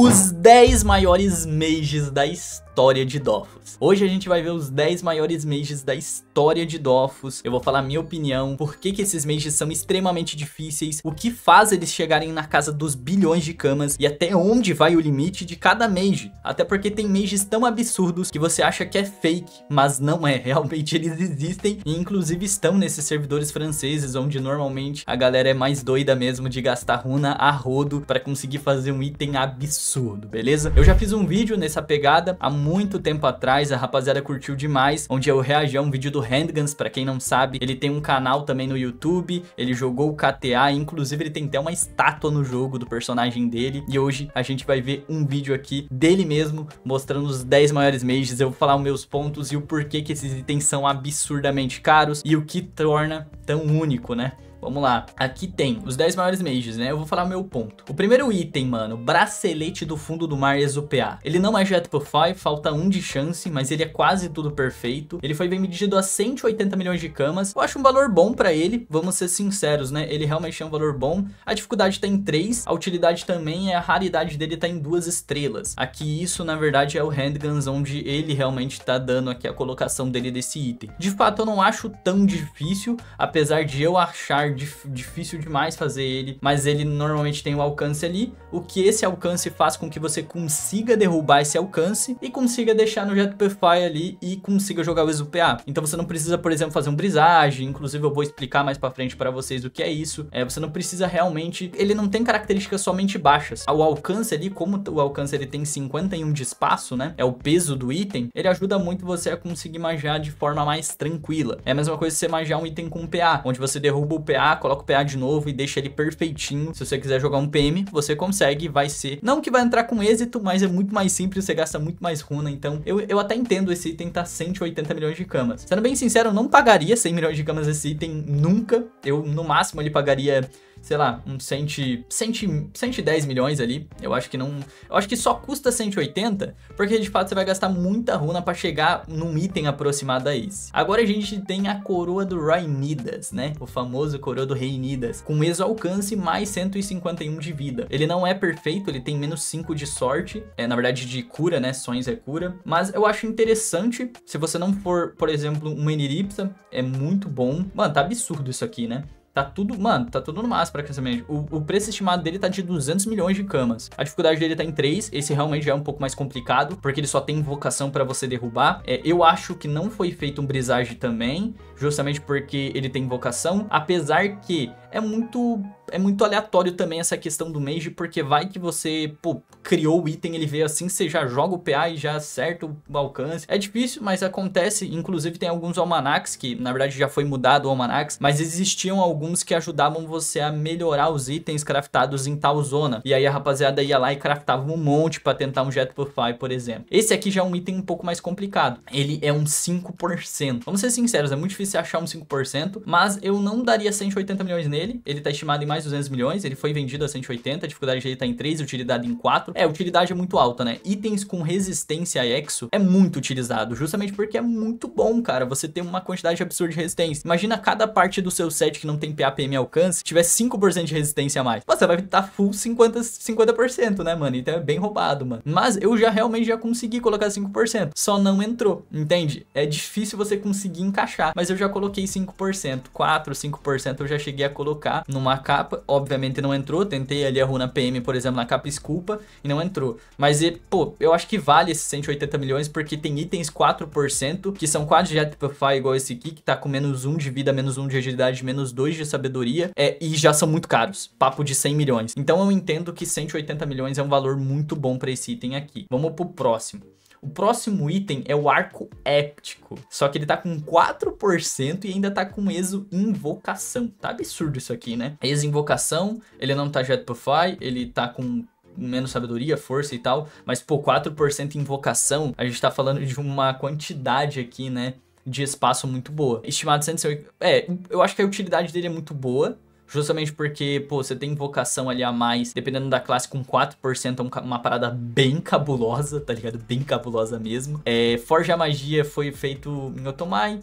os 10 maiores mages da história história de Dofus. Hoje a gente vai ver os 10 maiores mages da história de Dofus, eu vou falar minha opinião, por que que esses mages são extremamente difíceis, o que faz eles chegarem na casa dos bilhões de camas e até onde vai o limite de cada mage, até porque tem mages tão absurdos que você acha que é fake, mas não é, realmente eles existem e inclusive estão nesses servidores franceses onde normalmente a galera é mais doida mesmo de gastar runa a rodo para conseguir fazer um item absurdo, beleza? Eu já fiz um vídeo nessa pegada há muito muito tempo atrás, a rapaziada curtiu demais, onde eu reagi a um vídeo do Handguns, pra quem não sabe, ele tem um canal também no YouTube, ele jogou o KTA, inclusive ele tem até uma estátua no jogo do personagem dele, e hoje a gente vai ver um vídeo aqui dele mesmo, mostrando os 10 maiores mages, eu vou falar os meus pontos e o porquê que esses itens são absurdamente caros, e o que torna tão único, né? Vamos lá. Aqui tem os 10 maiores mages, né? Eu vou falar meu ponto. O primeiro item, mano, bracelete do fundo do mar exupear. Ele não é profile, falta um de chance, mas ele é quase tudo perfeito. Ele foi vendido a 180 milhões de camas. Eu acho um valor bom pra ele, vamos ser sinceros, né? Ele realmente é um valor bom. A dificuldade tá em 3, a utilidade também é a raridade dele tá em duas estrelas. Aqui isso, na verdade, é o Handguns, onde ele realmente tá dando aqui a colocação dele desse item. De fato, eu não acho tão difícil, apesar de eu achar dif difícil demais fazer ele, mas ele normalmente tem o um alcance ali, o que esse alcance faz com que você consiga derrubar esse alcance e consiga deixar no Jetpify ali e consiga jogar o exuPA. Então você não precisa, por exemplo, fazer um brisagem, inclusive eu vou explicar mais para frente para vocês o que é isso. É, você não precisa realmente, ele não tem características somente baixas. O alcance ali, como o alcance ele tem 51 de espaço, né? É o peso do item, ele ajuda muito você a conseguir magiar de forma mais tranquila. É a mesma coisa que você magiar um item com PA, onde você derruba o PA PA, coloca o PA de novo e deixa ele perfeitinho. Se você quiser jogar um PM, você consegue, vai ser. Não que vai entrar com êxito, mas é muito mais simples, você gasta muito mais runa, então eu, eu até entendo esse item tá 180 milhões de camas. Sendo bem sincero, eu não pagaria 100 milhões de camas esse item nunca. Eu, no máximo, ele pagaria sei lá, uns 110 milhões ali. Eu acho que não. Eu acho que só custa 180, porque de fato você vai gastar muita runa para chegar num item aproximado a esse. Agora a gente tem a coroa do Rainidas, né? O famoso coroa do rei nidas com exo alcance mais 151 de vida. Ele não é perfeito, ele tem menos 5 de sorte, é na verdade de cura, né? Sonhos é cura, mas eu acho interessante se você não for, por exemplo, um Eniripsa, é muito bom. Mano, tá absurdo isso aqui, né? Tá tudo, mano, tá tudo no máximo pra crescimento. O, o preço estimado dele tá de 200 milhões de camas. A dificuldade dele tá em 3. Esse realmente já é um pouco mais complicado, porque ele só tem invocação para você derrubar. É, eu acho que não foi feito um brisage também, justamente porque ele tem invocação. Apesar que é muito é muito aleatório também essa questão do mage, porque vai que você, pô, criou o item, ele veio assim, você já joga o PA e já acerta o alcance. É difícil, mas acontece. Inclusive tem alguns almanacs, que na verdade já foi mudado o almanacs, mas existiam alguns que ajudavam você a melhorar os itens craftados em tal zona. E aí a rapaziada ia lá e craftava um monte para tentar um Jet por exemplo. Esse aqui já é um item um pouco mais complicado. Ele é um 5%. Vamos ser sinceros, é muito difícil achar um 5%, mas eu não daria 180 milhões nele, dele. Ele tá estimado em mais 200 milhões, ele foi vendido a 180, a dificuldade dele tá em 3, utilidade em 4. É, utilidade é muito alta, né? Itens com resistência a exo é muito utilizado, justamente porque é muito bom, cara, você tem uma quantidade absurda de resistência. Imagina cada parte do seu set que não tem PAPM alcance, tiver 5% de resistência a mais. Você vai estar tá full 50, 50%, né, mano? Então é bem roubado, mano. Mas eu já realmente já consegui colocar 5%, só não entrou, entende? É difícil você conseguir encaixar, mas eu já coloquei 5%, 4, 5% eu já cheguei a colocar colocar numa capa. Obviamente não entrou. Tentei ali a runa PM, por exemplo, na capa Esculpa e não entrou. Mas, e, pô, eu acho que vale esses 180 milhões porque tem itens 4%, que são 4 de Jetpify igual esse aqui, que tá com menos 1 de vida, menos 1 de agilidade, menos 2 de sabedoria, é, e já são muito caros. Papo de 100 milhões. Então eu entendo que 180 milhões é um valor muito bom para esse item aqui. Vamos pro próximo. O próximo item é o arco éptico, só que ele tá com 4% e ainda tá com exo invocação. Tá absurdo isso aqui, né? Exo invocação, ele não tá Jetpuffy, ele tá com menos sabedoria, força e tal, mas pô, 4% invocação, a gente tá falando de uma quantidade aqui, né? De espaço muito boa. Estimado 150. É, eu acho que a utilidade dele é muito boa. Justamente porque, pô, você tem invocação ali a mais, dependendo da classe, com 4% é uma parada bem cabulosa, tá ligado? Bem cabulosa mesmo. É, Forja Magia foi feito em Otomai,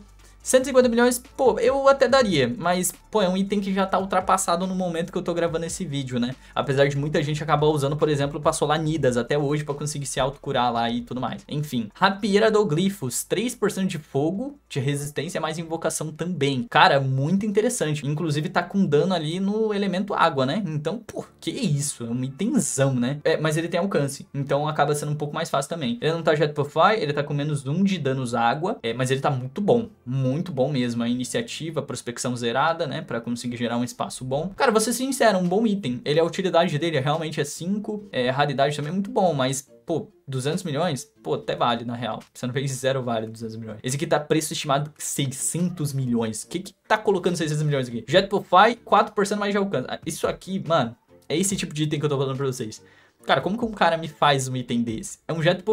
150 milhões, pô, eu até daria, mas, pô, é um item que já tá ultrapassado no momento que eu tô gravando esse vídeo, né? Apesar de muita gente acabar usando, por exemplo, pra nidas até hoje pra conseguir se autocurar lá e tudo mais. Enfim, rapieira do glifos, 3% de fogo, de resistência, mais invocação também. Cara, muito interessante. Inclusive tá com dano ali no elemento água, né? Então, pô, que isso, é um itemzão, né? É, mas ele tem alcance, então acaba sendo um pouco mais fácil também. Ele não tá Jet Profile, ele tá com menos 1 de danos água, é, mas ele tá muito bom, muito muito bom mesmo a iniciativa, a prospecção zerada, né, para conseguir gerar um espaço bom. Cara, vou ser sincero, um bom item. Ele, a utilidade dele é realmente é 5, é, raridade também é muito bom, mas pô, 200 milhões? Pô, até vale, na real. Você não fez zero vale 200 milhões. Esse aqui tá preço estimado 600 milhões. O que que tá colocando 600 milhões aqui? Jet Profile, 4% mais de alcance. Ah, isso aqui, mano, é esse tipo de item que eu tô falando pra vocês. Cara, como que um cara me faz um item desse? É um Jet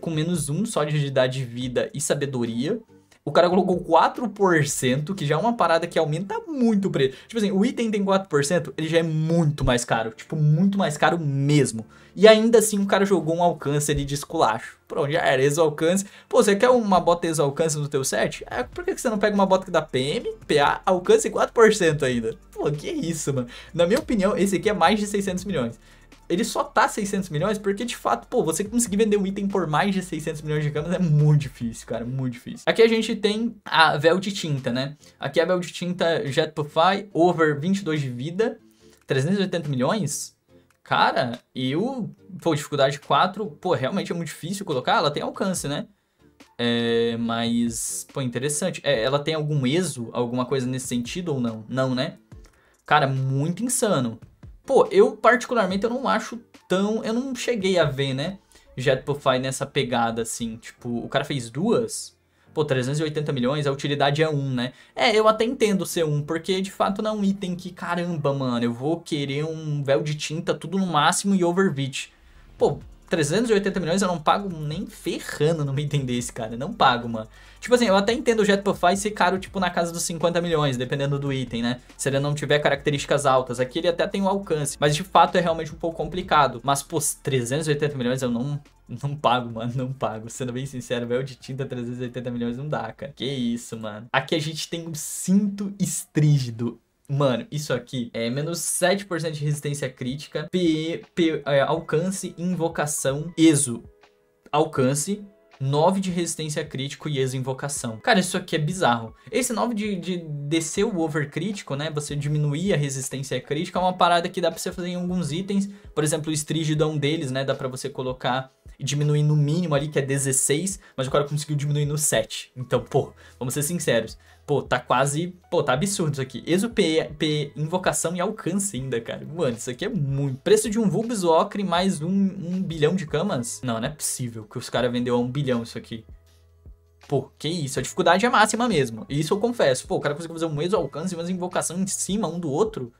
com menos um só de agilidade de vida e sabedoria. O cara colocou 4%, que já é uma parada que aumenta muito o preço. Tipo assim, o item tem 4%, ele já é muito mais caro. Tipo, muito mais caro mesmo. E ainda assim o cara jogou um alcance ali de esculacho. Pronto, já era, ex-alcance. Pô, você quer uma bota alcance no teu set? É, por que você não pega uma bota que dá PM, PA, alcance 4% ainda? Pô, que isso, mano. Na minha opinião, esse aqui é mais de 600 milhões ele só tá 600 milhões porque, de fato, pô, você conseguir vender um item por mais de 600 milhões de camas é muito difícil, cara, muito difícil. Aqui a gente tem a véu de tinta, né? Aqui a véu de tinta Jetpuffy, over 22 de vida, 380 milhões... Cara, eu... Pô, dificuldade 4, pô, realmente é muito difícil colocar, ela tem alcance, né? É, mas, pô, interessante. É, ela tem algum eso, alguma coisa nesse sentido ou não? Não, né? Cara, muito insano pô, eu particularmente eu não acho tão. Eu não cheguei a ver, né? Jetpify nessa pegada assim. Tipo, o cara fez duas. Pô, 380 milhões, a utilidade é um, né? É, eu até entendo ser um, porque de fato não é um item que, caramba, mano, eu vou querer um véu de tinta, tudo no máximo e overbeat. Pô, 380 milhões eu não pago nem ferrando, não me entender esse cara. Não pago, mano. Tipo assim, eu até entendo o Jet Profile ser caro, tipo, na casa dos 50 milhões, dependendo do item, né? Se ele não tiver características altas. Aqui ele até tem um alcance, mas de fato é realmente um pouco complicado. Mas, pô, 380 milhões eu não não pago, mano, não pago. Sendo bem sincero, velho de tinta 380 milhões não dá, cara. Que isso, mano. Aqui a gente tem um cinto estrígido. Mano, isso aqui é menos 7% de resistência crítica, PE, P, é, alcance, invocação, exo, alcance, 9 de resistência crítico e eso invocação Cara, isso aqui é bizarro. Esse 9 de, de descer o overcrítico, né? Você diminuir a resistência crítica é uma parada que dá pra você fazer em alguns itens. Por exemplo, o estrigidão é um deles, né? Dá pra você colocar e diminuir no mínimo ali, que é 16, mas o cara conseguiu diminuir no 7. Então, pô, vamos ser sinceros. Pô, tá quase. Pô, tá absurdo isso aqui. Exo P, P invocação e alcance ainda, cara. Mano, isso aqui é muito. Preço de um Vulbs Ocre mais um, um bilhão de camas? Não, não é possível que os caras vendeu a um bilhão isso aqui. Pô, que isso, a dificuldade é máxima mesmo. Isso eu confesso. Pô, o cara conseguiu fazer um Exo alcance e uma invocação em cima um do outro.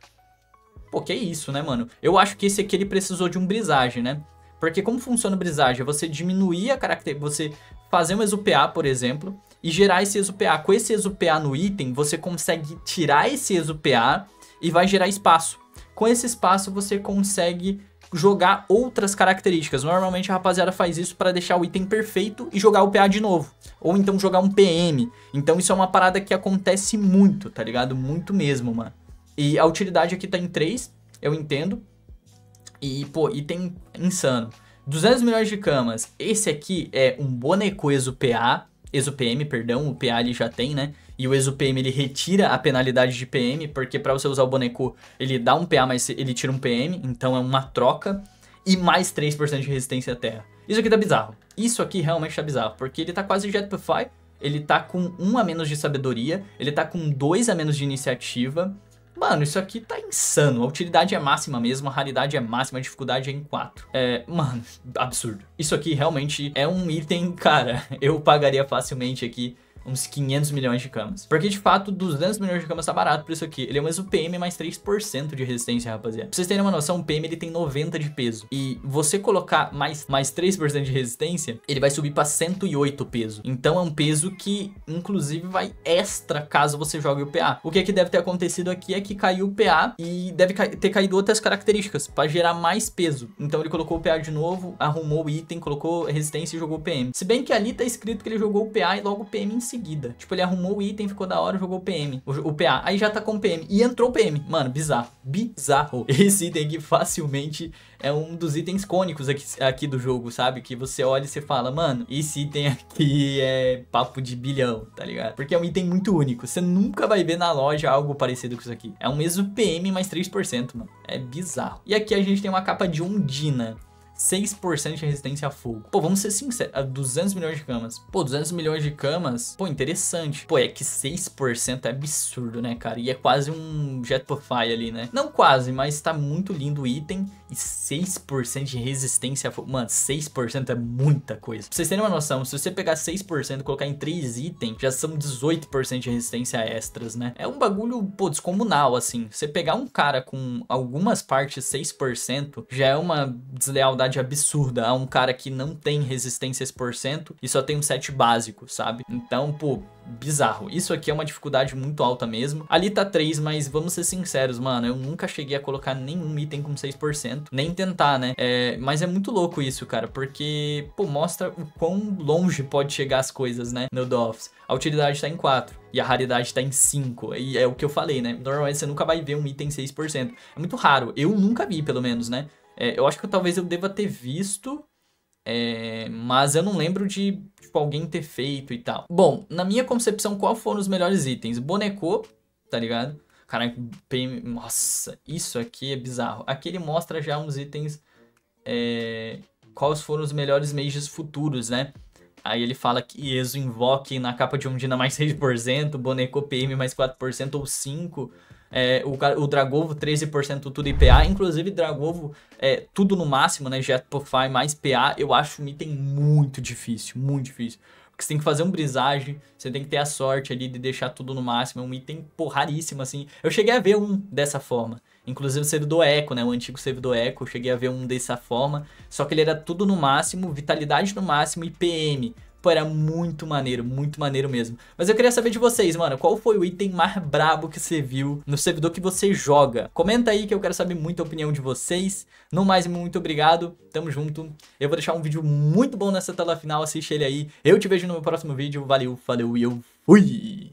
Pô, que isso, né, mano? Eu acho que esse aqui ele precisou de um brisagem, né? Porque como funciona o brisagem? É você diminuir a característica. Você fazer um pa por exemplo e gerar esse exuPA. Com esse exuPA no item, você consegue tirar esse exuPA e vai gerar espaço. Com esse espaço, você consegue jogar outras características. Normalmente a rapaziada faz isso para deixar o item perfeito e jogar o PA de novo. Ou então jogar um PM. Então isso é uma parada que acontece muito, tá ligado? Muito mesmo, mano. E a utilidade aqui tá em 3, eu entendo. E, pô, item insano. 200 milhões de camas. Esse aqui é um boneco exo PA. PM perdão, o PA ele já tem, né? E o PM ele retira a penalidade de PM, porque para você usar o boneco, ele dá um PA, mas ele tira um PM, então é uma troca e mais 3% de resistência à terra. Isso aqui tá bizarro. Isso aqui realmente tá bizarro, porque ele tá quase Jetpify, ele tá com 1 a menos de sabedoria, ele tá com 2 a menos de iniciativa, Mano, isso aqui tá insano. A utilidade é máxima mesmo, a raridade é máxima, a dificuldade é em 4. É, mano, absurdo. Isso aqui realmente é um item, cara, eu pagaria facilmente aqui uns 500 milhões de camas. Porque, de fato, 200 milhões de camas tá barato por isso aqui. Ele é um pm mais 3% de resistência, rapaziada. Pra vocês terem uma noção, o PM ele tem 90 de peso. E você colocar mais, mais 3% de resistência, ele vai subir pra 108 peso. Então é um peso que, inclusive, vai extra caso você jogue o PA. O que é que deve ter acontecido aqui é que caiu o PA e deve ter caído outras características pra gerar mais peso. Então ele colocou o PA de novo, arrumou o item, colocou resistência e jogou o PM. Se bem que ali tá escrito que ele jogou o PA e logo o PM em cima seguida. Tipo, ele arrumou o item, ficou da hora, jogou o PM, o, o PA. Aí já tá com o PM. E entrou o PM. Mano, bizarro. Bizarro. Esse item aqui facilmente é um dos itens cônicos aqui, aqui do jogo, sabe? Que você olha e você fala, mano, esse item aqui é papo de bilhão, tá ligado? Porque é um item muito único. Você nunca vai ver na loja algo parecido com isso aqui. É um mesmo PM mais 3%, mano. É bizarro. E aqui a gente tem uma capa de Undina. 6% de resistência a fogo. Pô, vamos ser sinceros, a 200 milhões de camas. Pô, 200 milhões de camas, pô, interessante. Pô, é que 6% é absurdo, né, cara? E é quase um fire ali, né? Não quase, mas tá muito lindo o item e 6% de resistência a fogo. Mano, 6% é muita coisa. Pra vocês terem uma noção, se você pegar 6% e colocar em 3 itens, já são 18% de resistência extras, né? É um bagulho, pô, descomunal, assim. Você pegar um cara com algumas partes 6%, já é uma deslealdade absurda a um cara que não tem resistência a esse porcento e só tem um set básico, sabe? Então, pô, bizarro. Isso aqui é uma dificuldade muito alta mesmo. Ali tá 3, mas vamos ser sinceros, mano, eu nunca cheguei a colocar nenhum item com 6%, nem tentar, né? É, mas é muito louco isso, cara, porque, pô, mostra o quão longe pode chegar as coisas, né, no DOFS. A utilidade tá em 4 e a raridade tá em 5. E é o que eu falei, né? Normalmente você nunca vai ver um item 6%. É muito raro. Eu nunca vi, pelo menos, né? É, eu acho que talvez eu deva ter visto, é, mas eu não lembro de tipo, alguém ter feito e tal. Bom, na minha concepção, qual foram os melhores itens? Boneco, tá ligado? Caraca, PM... nossa, isso aqui é bizarro. Aqui ele mostra já uns itens, é... quais foram os melhores mages futuros, né? Aí ele fala que Ezo invoque na capa de Undina mais 6%, Boneco PM mais 4% ou 5%. É, o, o Dragovo 13% tudo IPA, inclusive Dragovo é, tudo no máximo, né? Jetpofy mais PA, eu acho um item muito difícil, muito difícil. Porque você tem que fazer um brisagem, você tem que ter a sorte ali de deixar tudo no máximo, é um item porraríssimo assim. Eu cheguei a ver um dessa forma. Inclusive o servidor Echo, né? O antigo servidor Echo, eu cheguei a ver um dessa forma. Só que ele era tudo no máximo, vitalidade no máximo e PM. Pô, era muito maneiro, muito maneiro mesmo. Mas eu queria saber de vocês, mano, qual foi o item mais brabo que você viu no servidor que você joga? Comenta aí que eu quero saber muita opinião de vocês. No mais, muito obrigado, tamo junto. Eu vou deixar um vídeo muito bom nessa tela final, assiste ele aí. Eu te vejo no meu próximo vídeo, valeu, falou e eu fui!